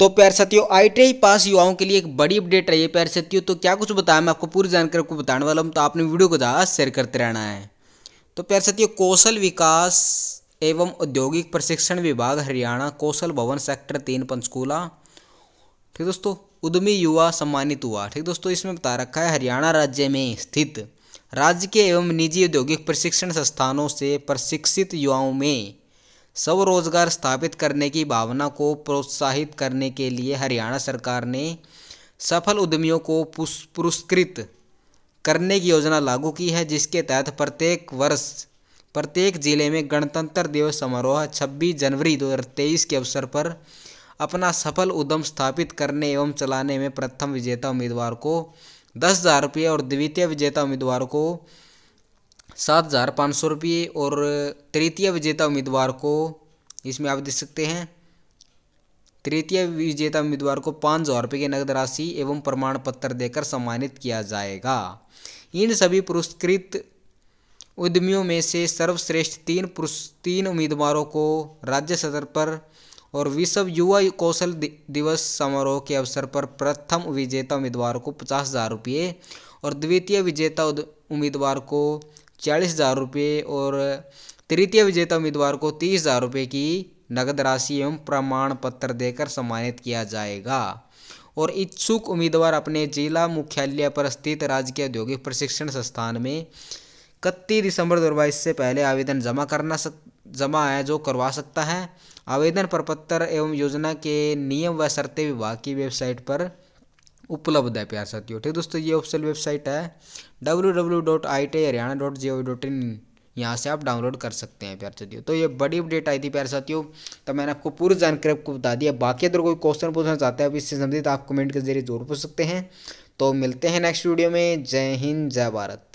तो प्यार साथियों आई पास युवाओं के लिए एक बड़ी अपडेट रही है प्यार साथियों तो क्या कुछ बताया मैं आपको पूरी जानकारी आपको बताने वाला हूँ तो आपने वीडियो को ज़्यादा शेयर करते रहना है तो प्यार साथियों कौशल विकास एवं औद्योगिक प्रशिक्षण विभाग हरियाणा कौशल भवन सेक्टर तीन पंचकूला ठीक दोस्तों उद्यमी युवा सम्मानित हुआ ठीक दोस्तों इसमें बता रखा है हरियाणा राज्य में स्थित राज्य के एवं निजी औद्योगिक प्रशिक्षण संस्थानों से प्रशिक्षित युवाओं में स्वरोजगार स्थापित करने की भावना को प्रोत्साहित करने के लिए हरियाणा सरकार ने सफल उद्यमियों को पुरस्कृत करने की योजना लागू की है जिसके तहत प्रत्येक वर्ष प्रत्येक जिले में गणतंत्र दिवस समारोह 26 जनवरी 2023 के अवसर पर अपना सफल उद्यम स्थापित करने एवं चलाने में प्रथम विजेता उम्मीदवार को दस हज़ार रुपये और द्वितीय विजेता उम्मीदवार को सात हज़ार पाँच सौ रुपये और तृतीय विजेता उम्मीदवार को इसमें आप देख सकते हैं तृतीय विजेता उम्मीदवार को पाँच हज़ार रुपये की नकद राशि एवं प्रमाण पत्र देकर सम्मानित किया जाएगा इन सभी पुरस्कृत उद्यमियों में से सर्वश्रेष्ठ तीन पुरुष तीन उम्मीदवारों को राज्य सदर पर और विश्व युवा कौशल दिवस समारोह के अवसर पर प्रथम विजेता उम्मीदवार को पचास हज़ार रुपये और द्वितीय विजेता उम्मीदवार को चालीस हज़ार रुपये और तृतीय विजेता उम्मीदवार को तीस हज़ार रुपये की नगद राशि एवं प्रमाण पत्र देकर सम्मानित किया जाएगा और इच्छुक उम्मीदवार अपने जिला मुख्यालय पर स्थित राजकीय औद्योगिक प्रशिक्षण संस्थान में इकतीस दिसंबर दो से पहले आवेदन जमा करना सक, जमा है जो करवा सकता है आवेदन प्रपत्र एवं योजना के नियम व शर्तें विभाग की वेबसाइट पर उपलब्ध है प्यार साथियों ठीक है दोस्तों ये ऑफिशियल वेबसाइट है W W dot I T Haryana dot G O V dot in यहाँ से आप डाउनलोड कर सकते हैं प्यार साथियों तो ये बड़ी अपडेट आई थी प्यार साथियों तो मैंने आपको पूरी जानकारी आपको बता दिया बाकी अगर कोई क्वेश्चन पूछना चाहते हैं आप इससे संबंधित आप कमेंट के जरिए जरूर पूछ सकते हैं तो मिलते हैं नेक्स्ट वीडियो में जय हिंद जय भारत